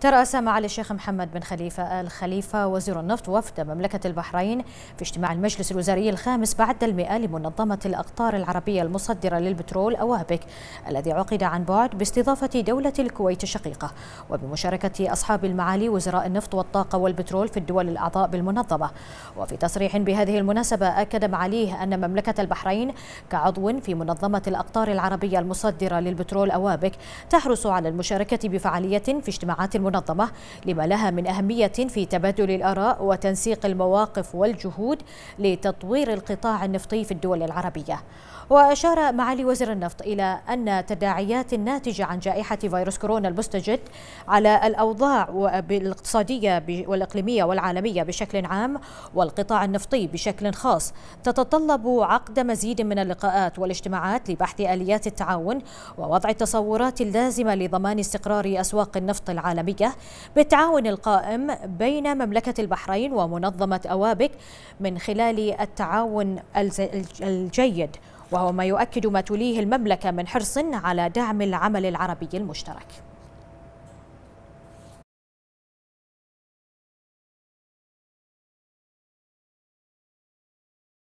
ترأس معالي الشيخ محمد بن خليفة آل خليفة وزير النفط وفد مملكة البحرين في اجتماع المجلس الوزاري الخامس بعد المئة لمنظمة الأقطار العربية المصدرة للبترول أوابك الذي عقد عن بعد باستضافة دولة الكويت الشقيقة وبمشاركة أصحاب المعالي وزراء النفط والطاقة والبترول في الدول الأعضاء بالمنظمة وفي تصريح بهذه المناسبة أكد معاليه أن مملكة البحرين كعضو في منظمة الأقطار العربية المصدرة للبترول أوابك تحرص على المشاركة بفعالية في اجتماعات المنظمة لما لها من أهمية في تبادل الآراء وتنسيق المواقف والجهود لتطوير القطاع النفطي في الدول العربية وأشار معالي وزير النفط إلى أن تداعيات الناتجة عن جائحة فيروس كورونا المستجد على الأوضاع الاقتصادية والإقليمية والعالمية بشكل عام والقطاع النفطي بشكل خاص تتطلب عقد مزيد من اللقاءات والاجتماعات لبحث آليات التعاون ووضع التصورات اللازمة لضمان استقرار أسواق النفط العالمية الدولية بالتعاون القائم بين مملكة البحرين ومنظمة أوابك من خلال التعاون الجيد وهو ما يؤكد ما تليه المملكة من حرص على دعم العمل العربي المشترك